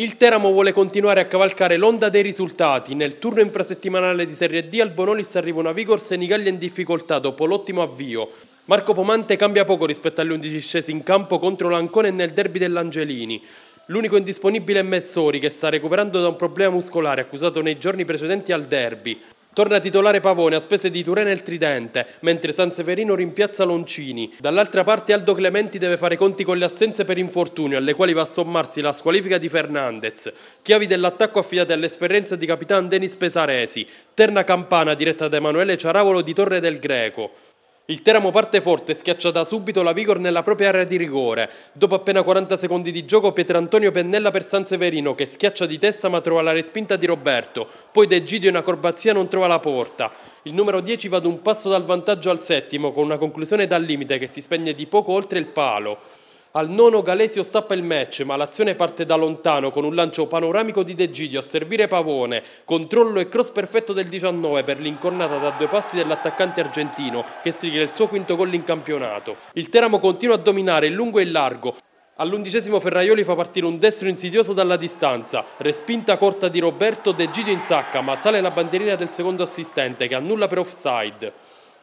Il Teramo vuole continuare a cavalcare l'onda dei risultati. Nel turno infrasettimanale di Serie D al Bonolis arriva una Vigor Senigallia in difficoltà dopo l'ottimo avvio. Marco Pomante cambia poco rispetto agli scesi in campo contro l'Ancone nel derby dell'Angelini. L'unico indisponibile è Messori che sta recuperando da un problema muscolare accusato nei giorni precedenti al derby. Torna a titolare Pavone a spese di Turena e il Tridente, mentre San Severino rimpiazza Loncini. Dall'altra parte Aldo Clementi deve fare conti con le assenze per infortunio, alle quali va a sommarsi la squalifica di Fernandez. Chiavi dell'attacco affidate all'esperienza di capitano Denis Pesaresi. Terna campana diretta da Emanuele Ciaravolo di Torre del Greco. Il Teramo parte forte, e schiaccia da subito la Vigor nella propria area di rigore. Dopo appena 40 secondi di gioco Pietrantonio Pennella per San Severino che schiaccia di testa ma trova la respinta di Roberto. Poi De Gidio in una non trova la porta. Il numero 10 va ad un passo dal vantaggio al settimo con una conclusione dal limite che si spegne di poco oltre il palo. Al nono Galesio stappa il match, ma l'azione parte da lontano con un lancio panoramico di De Giglio a servire Pavone, controllo e cross perfetto del 19 per l'incornata da due passi dell'attaccante argentino che sigla il suo quinto gol in campionato. Il Teramo continua a dominare in lungo e in largo, All'undicesimo Ferraioli fa partire un destro insidioso dalla distanza, respinta corta di Roberto De Giglio in sacca ma sale la bandierina del secondo assistente che annulla per offside.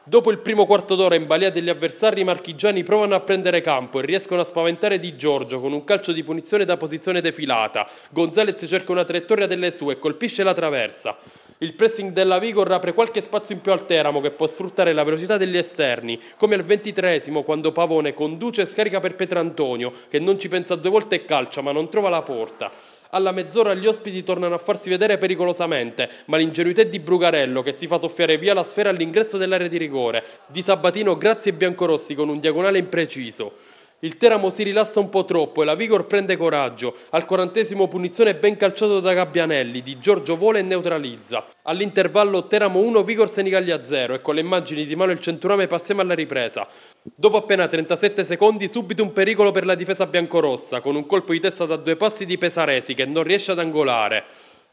Dopo il primo quarto d'ora in balia degli avversari, i marchigiani provano a prendere campo e riescono a spaventare Di Giorgio con un calcio di punizione da posizione defilata. Gonzalez cerca una traiettoria delle sue e colpisce la traversa. Il pressing della Vigor apre qualche spazio in più al Teramo che può sfruttare la velocità degli esterni, come al ventitreesimo quando Pavone conduce e scarica per Petrantonio che non ci pensa due volte e calcia ma non trova la porta. Alla mezz'ora gli ospiti tornano a farsi vedere pericolosamente, ma l'ingenuità di Brugarello che si fa soffiare via la sfera all'ingresso dell'area di rigore, di Sabatino Grazie ai Biancorossi con un diagonale impreciso. Il Teramo si rilassa un po' troppo e la Vigor prende coraggio. Al quarantesimo punizione ben calciato da Gabbianelli, di Giorgio vola e neutralizza. All'intervallo Teramo 1, Vigor Senigallia 0 e con le immagini di mano il Centurame passiamo alla ripresa. Dopo appena 37 secondi subito un pericolo per la difesa biancorossa con un colpo di testa da due passi di Pesaresi che non riesce ad angolare.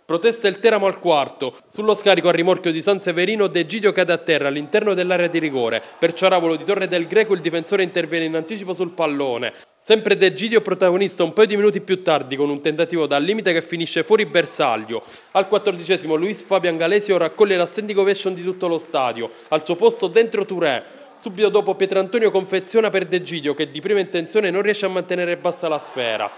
Protesta il Teramo al quarto. Sullo scarico a rimorchio di San Severino De Gidio cade a terra all'interno dell'area di rigore. Per Ciaravolo di Torre del Greco il difensore interviene in anticipo sul pallone. Sempre De Gidio protagonista un paio di minuti più tardi con un tentativo dal limite che finisce fuori bersaglio. Al quattordicesimo Luis Fabian Galesio raccoglie la di tutto lo stadio. Al suo posto dentro Touré. Subito dopo Pietrantonio confeziona per De Gidio che di prima intenzione non riesce a mantenere bassa la sfera.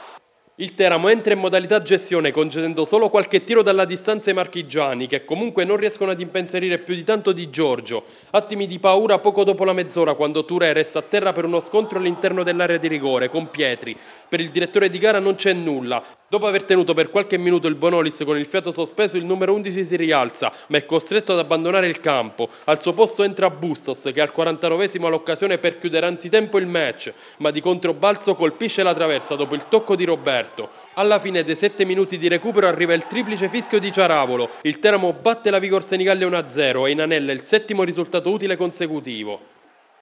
Il Teramo entra in modalità gestione concedendo solo qualche tiro dalla distanza ai marchigiani che comunque non riescono ad impensierire più di tanto di Giorgio. Attimi di paura poco dopo la mezz'ora quando Ture resta a terra per uno scontro all'interno dell'area di rigore con Pietri. Per il direttore di gara non c'è nulla. Dopo aver tenuto per qualche minuto il Bonolis con il fiato sospeso, il numero 11 si rialza, ma è costretto ad abbandonare il campo. Al suo posto entra Bustos, che al 49esimo ha l'occasione per chiudere anzitempo il match, ma di controbalzo colpisce la traversa dopo il tocco di Roberto. Alla fine dei 7 minuti di recupero arriva il triplice fischio di Ciaravolo. Il Teramo batte la Vigor Senigallia 1-0 e inanella il settimo risultato utile consecutivo.